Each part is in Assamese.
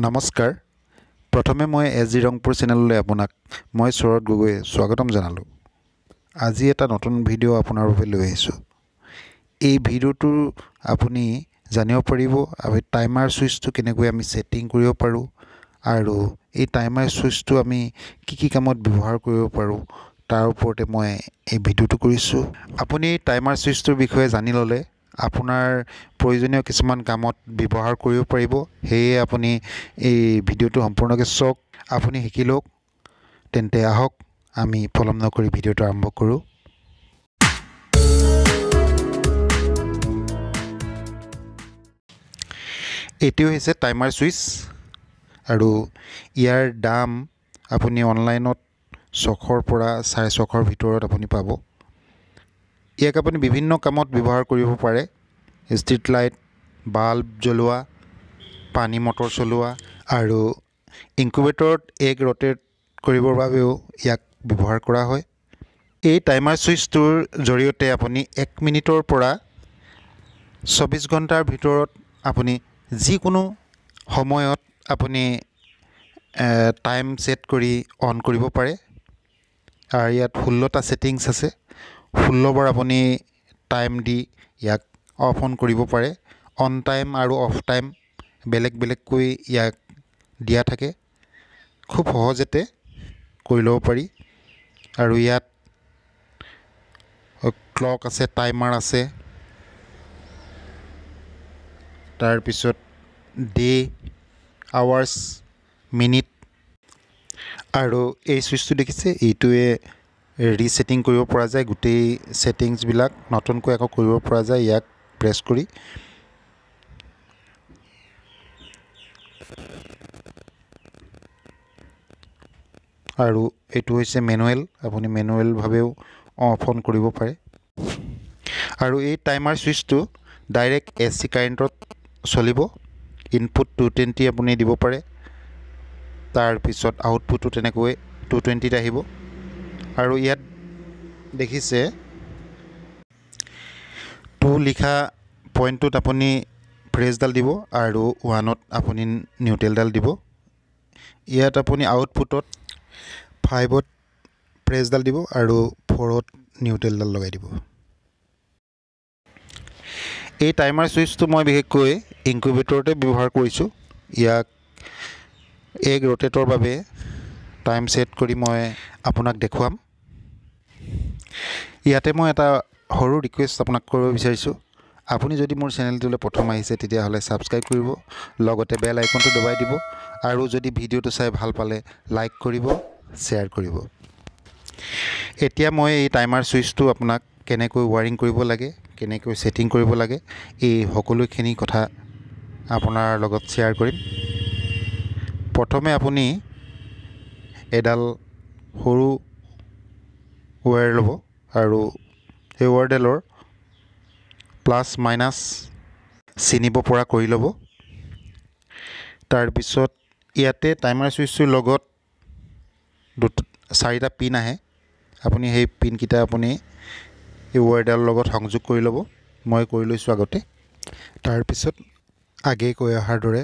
নমস্কাৰ প্ৰথমে মই এ জি ৰংপুৰ চেনেললৈ আপোনাক মই সৌৰভ গগৈয়ে স্বাগতম জনালোঁ আজি এটা নতুন ভিডিঅ' আপোনাৰ বাবে লৈ আহিছোঁ এই ভিডিঅ'টো আপুনি জানিব পাৰিব আৰু টাইমাৰ ছুইচটো কেনেকৈ আমি ছেটিং কৰিব পাৰোঁ আৰু এই টাইমাৰ ছুইচটো আমি কি কি কামত ব্যৱহাৰ কৰিব পাৰোঁ তাৰ ওপৰতে মই এই ভিডিঅ'টো কৰিছোঁ আপুনি টাইমাৰ ছুইচটোৰ বিষয়ে জানি ল'লে আপোনাৰ প্ৰয়োজনীয় কিছুমান কামত ব্যৱহাৰ কৰিব পাৰিব সেয়ে আপুনি এই ভিডিঅ'টো সম্পূৰ্ণকৈ চাওক আপুনি শিকি লওক তেন্তে আহক আমি পলম নকৰি ভিডিঅ'টো আৰম্ভ কৰোঁ এইটো হৈছে টাইমাৰ ছুইচ আৰু ইয়াৰ দাম আপুনি অনলাইনত ছশৰ পৰা চাৰে ছশৰ ভিতৰত আপুনি পাব ইয়াক আপুনি বিভিন্ন কামত ব্যৱহাৰ কৰিব পাৰে ষ্ট্ৰীট লাইট বাল্ব জ্বলোৱা পানী মটৰ চলোৱা আৰু ইনকুবেটৰত এগ ৰটেট কৰিবৰ বাবেও ইয়াক ব্যৱহাৰ কৰা হয় এই টাইমাৰ ছুইচটোৰ জৰিয়তে আপুনি এক মিনিটৰ পৰা চৌবিছ ঘণ্টাৰ ভিতৰত আপুনি যিকোনো সময়ত আপুনি টাইম ছেট কৰি অন কৰিব পাৰে আৰু ইয়াত ষোল্লটা ছেটিংছ আছে ষোল্লবাৰ আপুনি টাইম দি ইয়াক অফ অন কৰিব পাৰে অন টাইম আৰু অফ টাইম বেলেগ বেলেগকৈ ইয়াক দিয়া থাকে খুব সহজতে কৰি ল'ব পাৰি আৰু ইয়াত ক্লক আছে টাইমাৰ আছে তাৰপিছত ডে আৱাৰ্ছ মিনিট আৰু এই ছুইচটো দেখিছে এইটোৱে ৰিছেটিং কৰিব পৰা যায় গোটেই ছেটিংছবিলাক নতুনকৈ আকৌ কৰিব পৰা যায় ইয়াক প্ৰেছ কৰি আৰু এইটো হৈছে মেনুৱেল আপুনি মেনুৱেলভাৱেও অফ অন কৰিব পাৰে আৰু এই টাইমাৰ ছুইচটো ডাইৰেক্ট এ চি কাৰেণ্টত চলিব ইনপুট টু টুৱেণ্টি আপুনি দিব পাৰে তাৰপিছত আউটপুটো তেনেকৈ টু টুৱেণ্টিত আহিব আৰু ইয়াত দেখিছে টু লিখা পইণ্টটোত আপুনি ফ্ৰেজডাল দিব আৰু ওৱানত আপুনি নিউট্ৰেলডাল দিব ইয়াত আপুনি আউটপুটত ফাইভত ফ্ৰেজডাল দিব আৰু ফ'ৰত নিউটেলডাল লগাই দিব এই টাইমাৰ ছুইচটো মই বিশেষকৈ ইনকুবেটৰতে ব্যৱহাৰ কৰিছোঁ ইয়াক এগ ৰটেটৰ বাবে টাইম ছেট কৰি মই আপোনাক দেখুৱাম ইয়াতে মই এটা সৰু ৰিকুৱেষ্ট আপোনাক কৰিব বিচাৰিছোঁ আপুনি যদি মোৰ চেনেলটোলৈ প্ৰথম আহিছে তেতিয়াহ'লে ছাবস্ক্ৰাইব কৰিব লগতে বেল আইকনটো দবাই দিব আৰু যদি ভিডিঅ'টো চাই ভাল পালে লাইক কৰিব শ্বেয়াৰ কৰিব এতিয়া মই এই টাইমাৰ ছুইচটো আপোনাক কেনেকৈ ৱাৰিং কৰিব লাগে কেনেকৈ ছেটিং কৰিব লাগে এই সকলোখিনি কথা আপোনাৰ লগত শ্বেয়াৰ কৰিম প্ৰথমে আপুনি এডাল সৰু ৱেৰ ল'ব আৰু সেই ৱেৰডালৰ প্লাছ মাইনাছ চিনিব পৰা কৰি ল'ব তাৰপিছত ইয়াতে টাইমাৰ ছুইচটোৰ লগত চাৰিটা পিন আহে আপুনি সেই পিনকেইটা আপুনি এই ৱেৰডালৰ লগত সংযোগ কৰি ল'ব মই কৰি লৈছোঁ আগতে তাৰপিছত আগেয়ে কৈ অহাৰ দৰে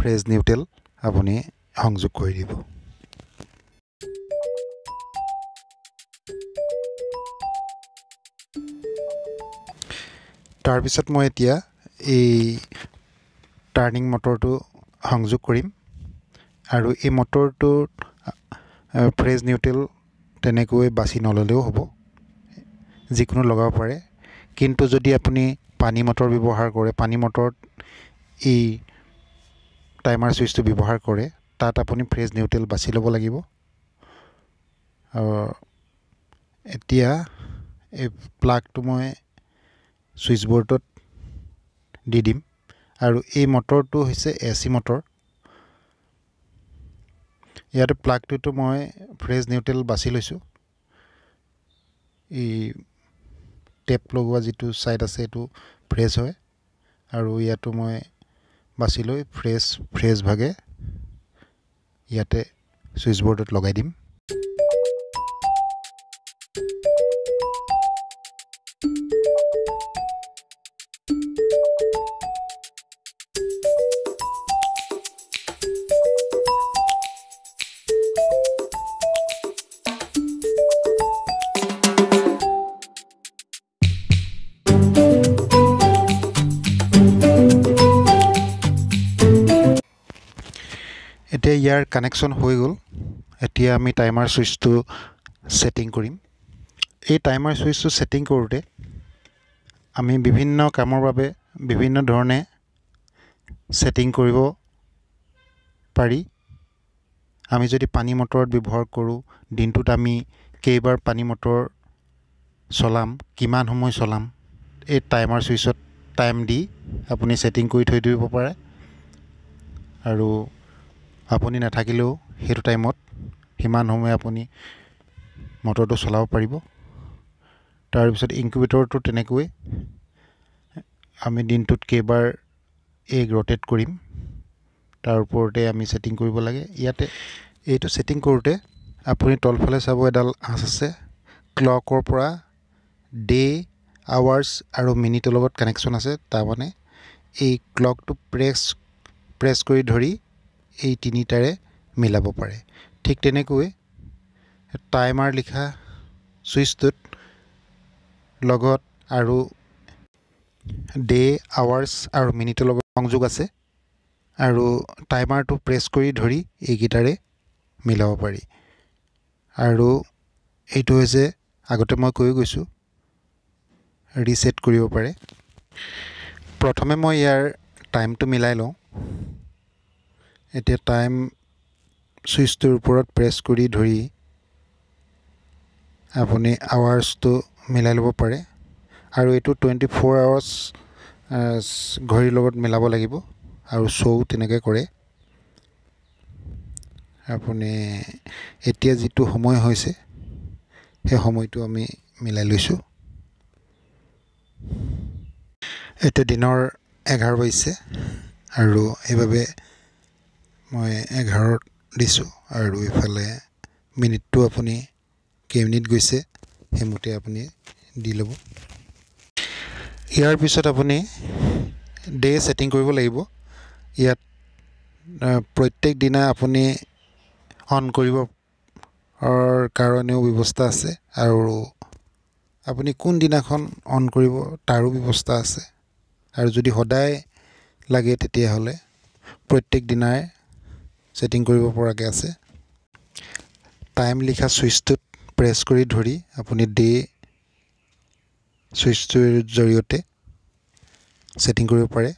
ফ্ৰেজ নিউটেল আপুনি সংযোগ কৰি দিব তাৰপিছত মই এতিয়া এই টাৰ্নিং মটৰটো সংযোগ কৰিম আৰু এই মটৰটোত ফ্ৰেজ নিউটেল তেনেকৈ বাছি নল'লেও হ'ব যিকোনো লগাব পাৰে কিন্তু যদি আপুনি পানী মটৰ ব্যৱহাৰ কৰে পানী মটৰত এই টাইমাৰ ছুইচটো ব্যৱহাৰ কৰে তাত আপুনি ফ্ৰেজ নিউটেল বাছি ল'ব লাগিব এতিয়া এই প্লাগটো মই ছুইচবোৰ্ডত দি দিম আৰু এই মটৰটো হৈছে এ চি মটৰ ইয়াত প্লাগটোতো মই ফ্ৰেছ নিউট্ৰেল বাছি লৈছোঁ এই টেপ লগোৱা যিটো ছাইড আছে এইটো ফ্ৰেছ হয় আৰু ইয়াতো মই বাছি লৈ ফ্ৰেছ ফ্ৰেছভাগে ইয়াতে ছুইচবোৰ্ডত লগাই দিম এতিয়া ইয়াৰ কানেকশ্যন হৈ গ'ল এতিয়া আমি টাইমাৰ ছুইচটো ছেটিং কৰিম এই টাইমাৰ ছুইচটো ছেটিং কৰোঁতে আমি বিভিন্ন কামৰ বাবে বিভিন্ন ধৰণে ছেটিং কৰিব পাৰি আমি যদি পানী মটৰত ব্যৱহাৰ কৰোঁ দিনটোত আমি কেইবাৰ পানী মটৰ চলাম কিমান সময় চলাম এই টাইমাৰ ছুইচত টাইম দি আপুনি ছেটিং কৰি থৈ দিব পাৰে আৰু আপুনি নাথাকিলেও সেইটো টাইমত সিমান সময় আপুনি মটৰটো চলাব পাৰিব তাৰপিছত ইনকুবেটৰটো তেনেকৈ আমি দিনটোত কেইবাৰ এগ ৰটেট কৰিম তাৰ ওপৰতে আমি ছেটিং কৰিব লাগে ইয়াতে এইটো ছেটিং কৰোঁতে আপুনি তলফালে চাব এডাল আঁচ আছে ক্লকৰ পৰা ডে আৱাৰ্ছ আৰু মিনিটৰ লগত কানেকশ্যন আছে তাৰমানে এই ক্লকটো প্ৰেছ প্ৰেছ কৰি ধৰি এই তিনিটাৰে মিলাব পাৰে ঠিক তেনেকৈ টাইমাৰ লিখা চুইচটোত লগত আৰু ডে আৱাৰ্ছ আৰু মিনিটৰ লগত সংযোগ আছে আৰু টাইমাৰটো প্ৰেছ কৰি ধৰি এইকেইটাৰে মিলাব পাৰি আৰু এইটো হৈছে আগতে মই কৈ গৈছোঁ ৰিছেট কৰিব পাৰে প্ৰথমে মই ইয়াৰ টাইমটো মিলাই লওঁ এতিয়া টাইম ছুইচটোৰ ওপৰত প্ৰেছ কৰি ধৰি আপুনি আৱাৰ্ছটো মিলাই ল'ব পাৰে আৰু এইটো টুৱেণ্টি ফ'ৰ আৱাৰ্ছ ঘড়ীৰ লগত মিলাব লাগিব আৰু শ্ব'ও তেনেকৈ কৰে আপুনি এতিয়া যিটো সময় হৈছে সেই সময়টো আমি মিলাই লৈছোঁ এতিয়া দিনৰ এঘাৰ বাজিছে আৰু সেইবাবে মই এঘাৰত দিছোঁ আৰু ইফালে মিনিটটো আপুনি কেইমিনিট গৈছে সেইমতে আপুনি দি ল'ব ইয়াৰ পিছত আপুনি ডে ছেটিং কৰিব লাগিব ইয়াত প্ৰত্যেক দিনা আপুনি অন কৰিব কাৰণেও ব্যৱস্থা আছে আৰু আপুনি কোন দিনাখন অন কৰিব তাৰো ব্যৱস্থা আছে আৰু যদি সদায় লাগে তেতিয়াহ'লে প্ৰত্যেক দিনাই ছেটিং কৰিব পৰাকৈ আছে টাইম লিখা ছুইচটোত প্ৰেছ কৰি ধৰি আপুনি ডে ছুইচটোৰ জৰিয়তে ছেটিং কৰিব পাৰে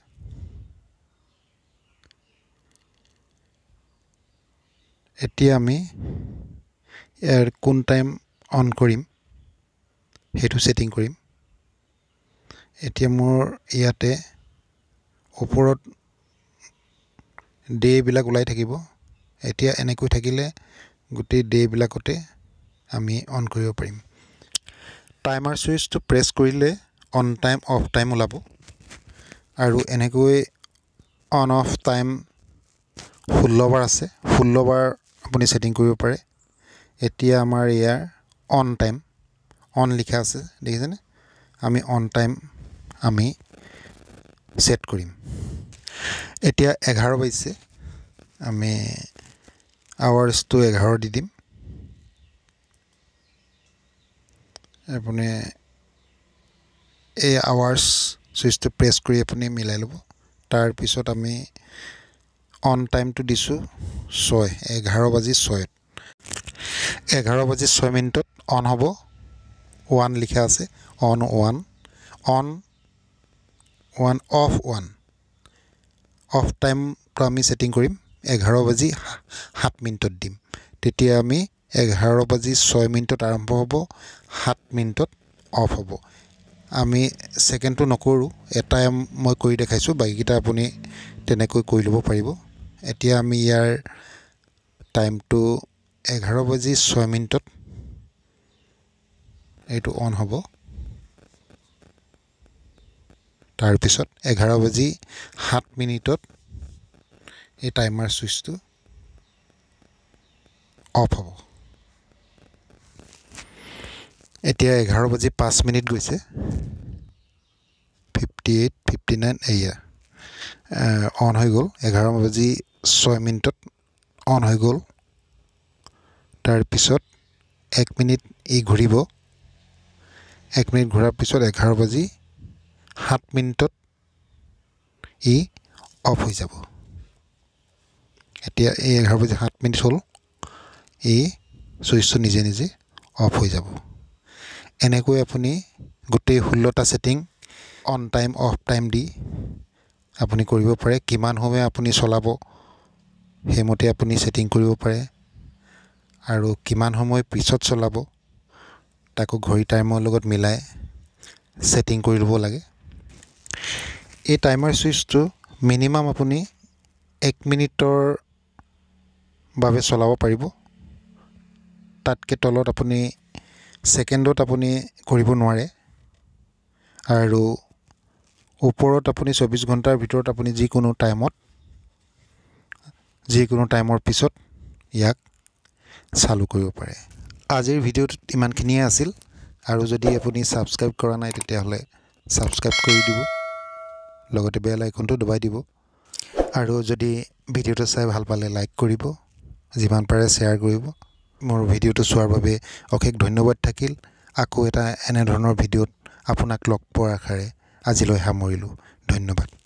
এতিয়া আমি ইয়াৰ কোন টাইম অন কৰিম সেইটো ছেটিং কৰিম এতিয়া মোৰ ইয়াতে ওপৰত ডেবিলাক ওলাই থাকিব এতিয়া এনেকৈ থাকিলে গোটেই ডেবিলাকতে আমি অন কৰিব পাৰিম টাইমাৰ ছুইচটো প্ৰেছ কৰিলে অন টাইম অফ টাইম ওলাব আৰু এনেকৈ অন অফ টাইম ষোল্লবাৰ আছে ষোল্লবাৰ আপুনি ছেটিং কৰিব পাৰে এতিয়া আমাৰ ইয়াৰ অন টাইম অন লিখা আছে দেখিছেনে আমি অন টাইম আমি ছেট কৰিম এতিয়া এঘাৰ বাজিছে আমি আৱাৰ্ছটো এঘাৰ দি দিম আপুনি এই আৱাৰ্ছ ছুইচটো প্ৰেছ কৰি আপুনি মিলাই ল'ব তাৰপিছত আমি অন টাইমটো দিছোঁ ছয় এঘাৰ বাজি ছয়ত এঘাৰ বাজি ছয় মিনিটত অন হ'ব ওৱান লিখা আছে on one on one off one off টাইমটো আমি ছেটিং কৰিম এঘাৰ বাজি সাত মিনিটত দিম তেতিয়া আমি এঘাৰ বাজি ছয় মিনিটত আৰম্ভ হ'ব সাত মিনিটত অফ হ'ব আমি ছেকেণ্ডটো নকৰোঁ এটাই মই কৰি দেখাইছোঁ বাকীকেইটা আপুনি তেনেকৈ কৰি ল'ব পাৰিব এতিয়া আমি ইয়াৰ টাইমটো এঘাৰ বাজি ছয় মিনিটত এইটো অন হ'ব তাৰপিছত এঘাৰ বাজি সাত মিনিটত এই টাইমাৰ ছুইচটো অফ হ'ব এতিয়া এঘাৰ বাজি পাঁচ মিনিট গৈছে ফিফটি এইট ফিফটি নাইন এয়া অন হৈ গ'ল এঘাৰ বাজি ছয় মিনিটত অন হৈ গ'ল তাৰপিছত এক মিনিট ই ঘূৰিব এক মিনিট ঘূৰাৰ পিছত এঘাৰ বাজি সাত মিনিটত ই অফ হৈ যাব এতিয়া এই এঘাৰ বজি সাত মিনিট হ'ল ই চুইচটো নিজে নিজে অফ হৈ যাব এনেকৈ আপুনি গোটেই ষোল্লটা setting on time off time দি আপুনি কৰিব পাৰে কিমান সময় আপুনি চলাব সেইমতে আপুনি ছেটিং কৰিব পাৰে আৰু কিমান সময় পিছত চলাব তাকো ঘড়ী টাইমৰ লগত মিলাই ছেটিং কৰি ল'ব লাগে এই টাইমাৰ ছুইচটো মিনিমাম আপুনি এক মিনিটৰ বাবে চলাব পাৰিব তাতকৈ তলত আপুনি ছেকেণ্ডত আপুনি কৰিব নোৱাৰে আৰু ওপৰত আপুনি চৌব্বিছ ঘণ্টাৰ ভিতৰত আপুনি যিকোনো টাইমত যিকোনো টাইমৰ পিছত ইয়াক চালু কৰিব পাৰে আজিৰ ভিডিঅ'টোত ইমানখিনিয়ে আছিল আৰু যদি আপুনি ছাবস্ক্ৰাইব কৰা নাই তেতিয়াহ'লে ছাবস্ক্ৰাইব কৰি দিব লগতে বেল আইকনটো দবাই দিব আৰু যদি ভিডিঅ'টো চাই ভাল পালে লাইক কৰিব যিমান পাৰে শ্বেয়াৰ কৰিব মোৰ ভিডিঅ'টো চোৱাৰ বাবে অশেষ ধন্যবাদ থাকিল আকৌ এটা এনেধৰণৰ ভিডিঅ'ত আপোনাক লগ পোৱাৰ আশাৰে আজিলৈ সামৰিলোঁ ধন্যবাদ